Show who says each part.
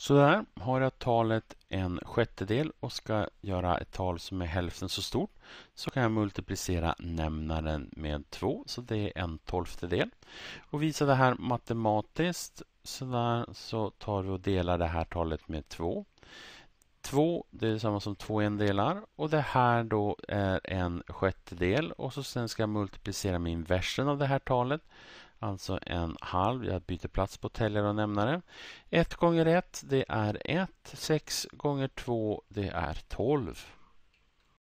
Speaker 1: Sådär har jag talet en sjättedel och ska göra ett tal som är hälften så stort så kan jag multiplicera nämnaren med 2 så det är en tolftedel. Och visa det här matematiskt sådär så tar vi och delar det här talet med 2. 2 det är samma som 2 endelar och det här då är en sjättedel och så sen ska jag multiplicera med inversen av det här talet alltså en halv. Jag byter plats på täljare och nämnare. 1 gånger 1 det är 1. 6 gånger 2 det är 12.